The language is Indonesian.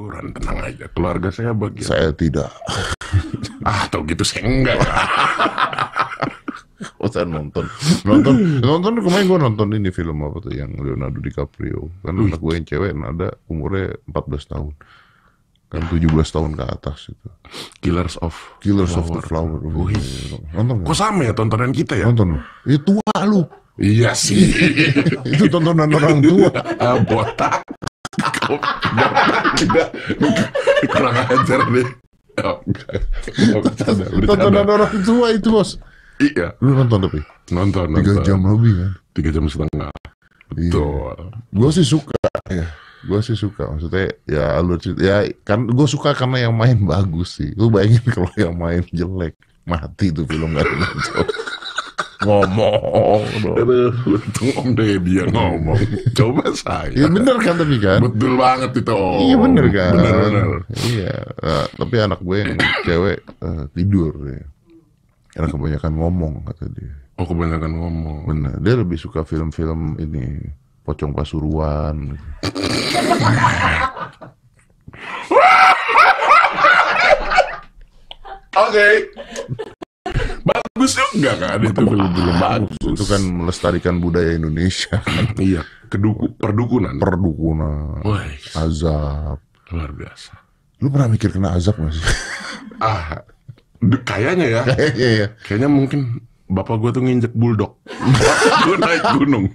Buran, tenang aja. Keluarga saya bagi Saya tidak. ah, tau gitu saya enggak. oh, saya nonton. Nonton, nonton kemarin gue nonton ini film apa tuh yang Leonardo DiCaprio. Kan Wih. anak gue yang cewek ada umurnya 14 tahun. Kan tujuh belas tahun ke atas itu. Killers of Killers of the Flower. Wih. Iya, iya, iya. Nonton Kok sama ya tontonan kita ya? Nonton. Ya tua lu. Iya sih. itu tontonan orang tua. Ah, botak tidak kurang ajar deh ya, Tontonan orang tua itu bos Iya Lu nonton tapi? Nonton, nonton Tiga jam lebih kan? Tiga jam setengah Betul iya. Gue sih suka ya Gue sih suka Maksudnya ya alur cerita Ya kan gue suka karena yang main bagus sih Lu bayangin kalau yang main jelek Mati tuh film gak ada nonton ngomong. Aduh, untung Om Deddy ngomong. Coba saya. Iya bener kan tapi kan? Betul banget itu Om. Iya bener kan? Bener, bener. Iya. Nah, tapi anak gue yang cewek uh, tidur ya. Karena kebanyakan ngomong kata dia. Oh kebanyakan ngomong. Bener. Dia lebih suka film-film ini. Pocong Pasuruan. Oke. Okay bagus juga kan itu film-film ah, bagus. Itu kan melestarikan budaya Indonesia. iya. Keduku, perdukunan. Perdukunan. Woy. Azab. Luar biasa. Lu pernah mikir kena azab gak sih? ah, kayaknya ya. Kayaknya ya. Kayaknya mungkin bapak gue tuh nginjek bulldog. gue naik gunung.